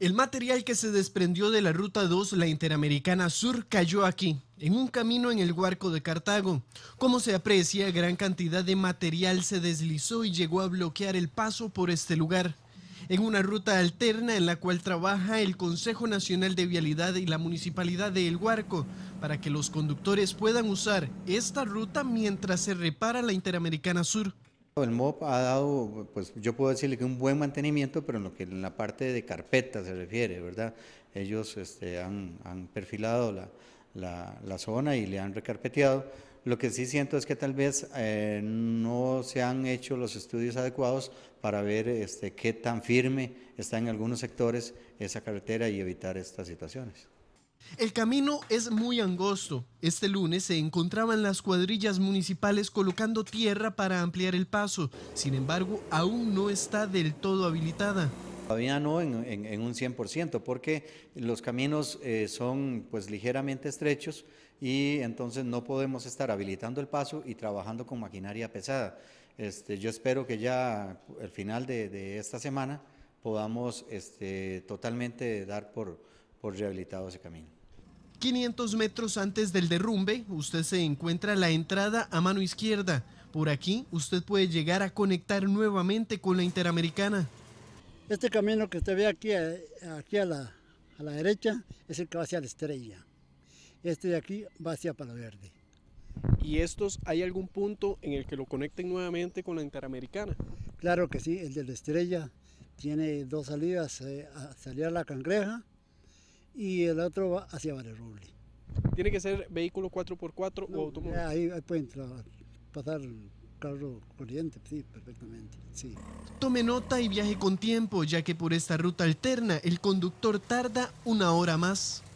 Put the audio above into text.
El material que se desprendió de la Ruta 2, la Interamericana Sur, cayó aquí, en un camino en el Huarco de Cartago. Como se aprecia, gran cantidad de material se deslizó y llegó a bloquear el paso por este lugar. En una ruta alterna en la cual trabaja el Consejo Nacional de Vialidad y la Municipalidad de El Huarco, para que los conductores puedan usar esta ruta mientras se repara la Interamericana Sur. El MOP ha dado, pues yo puedo decirle que un buen mantenimiento, pero en lo que en la parte de carpeta se refiere, ¿verdad? Ellos este, han, perfilado la, zona y le han recarpeteado. Lo que sí siento es que tal vez eh, no se han hecho los estudios adecuados para ver este, qué tan firme está en algunos sectores esa carretera y evitar estas situaciones. El camino es muy angosto. Este lunes se encontraban las cuadrillas municipales colocando tierra para ampliar el paso. Sin embargo, aún no está del todo habilitada. Todavía no en, un 100%, porque los caminos eh, son pues ligeramente estrechos y entonces no podemos estar habilitando el paso y trabajando con maquinaria pesada. Este, yo espero que ya al final de, esta semana podamos este, totalmente dar por, por rehabilitado ese camino. 500 metros antes del derrumbe, usted se encuentra la entrada a mano izquierda. Por aquí usted puede llegar a conectar nuevamente con la Interamericana. Este camino que usted ve aquí, eh, aquí a, la, derecha es el que va hacia la estrella. Este de aquí va hacia Palo Verde. ¿Y estos hay algún punto en el que lo conecten nuevamente con la Interamericana? Claro que sí, el de la estrella tiene dos salidas, eh, a salir a la cangreja y el otro va hacia Roble. ¿Tiene que ser vehículo 4x4 o automóvil? Ahí, pueden pasar carro corriente, sí, perfectamente, sí. Tome nota y viaje con tiempo, ya que por esta ruta alterna el conductor tarda una hora más.